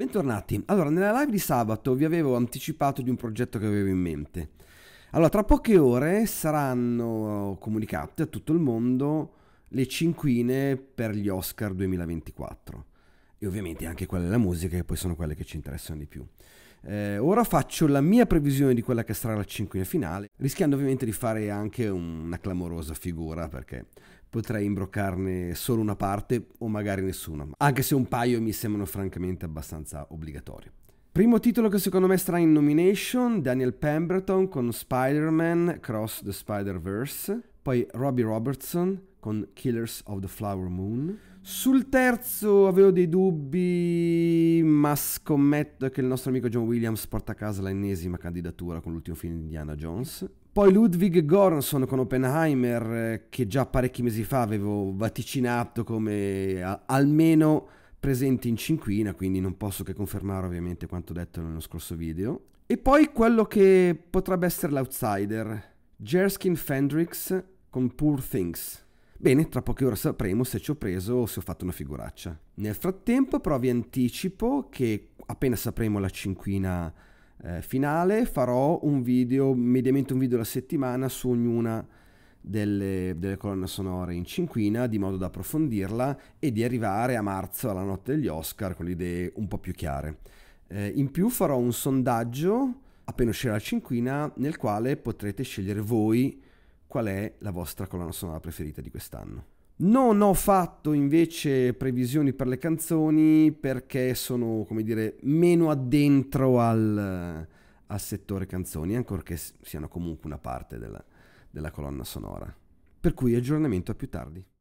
Bentornati. Allora, nella live di sabato vi avevo anticipato di un progetto che avevo in mente. Allora, tra poche ore saranno comunicate a tutto il mondo le cinquine per gli Oscar 2024. E ovviamente anche quelle della musica, che poi sono quelle che ci interessano di più. Eh, ora faccio la mia previsione di quella che sarà la cinquina finale, rischiando ovviamente di fare anche una clamorosa figura perché potrei imbroccarne solo una parte o magari nessuna, anche se un paio mi sembrano francamente abbastanza obbligatori. Primo titolo che secondo me sarà in nomination, Daniel Pemberton con Spider-Man Cross the Spider-Verse, poi Robbie Robertson, con Killers of the Flower Moon. Sul terzo avevo dei dubbi, ma scommetto che il nostro amico John Williams porta a casa l'ennesima candidatura con l'ultimo film di Indiana Jones. Poi Ludwig Göransson con Oppenheimer, eh, che già parecchi mesi fa avevo vaticinato come almeno presente in cinquina, quindi non posso che confermare ovviamente quanto detto nello scorso video. E poi quello che potrebbe essere l'outsider, Jerskin Fendrix con Poor Things. Bene, tra poche ore sapremo se ci ho preso o se ho fatto una figuraccia. Nel frattempo però vi anticipo che appena sapremo la cinquina eh, finale farò un video, mediamente un video alla settimana su ognuna delle, delle, colonne sonore in cinquina di modo da approfondirla e di arrivare a marzo alla notte degli Oscar con le idee un po' più chiare. Eh, in più farò un sondaggio appena uscirà la cinquina nel quale potrete scegliere voi qual è la vostra colonna sonora preferita di quest'anno. Non ho fatto invece previsioni per le canzoni perché sono, come dire, meno addentro al, al settore canzoni, ancorché siano comunque una parte della, della colonna sonora. Per cui aggiornamento a più tardi.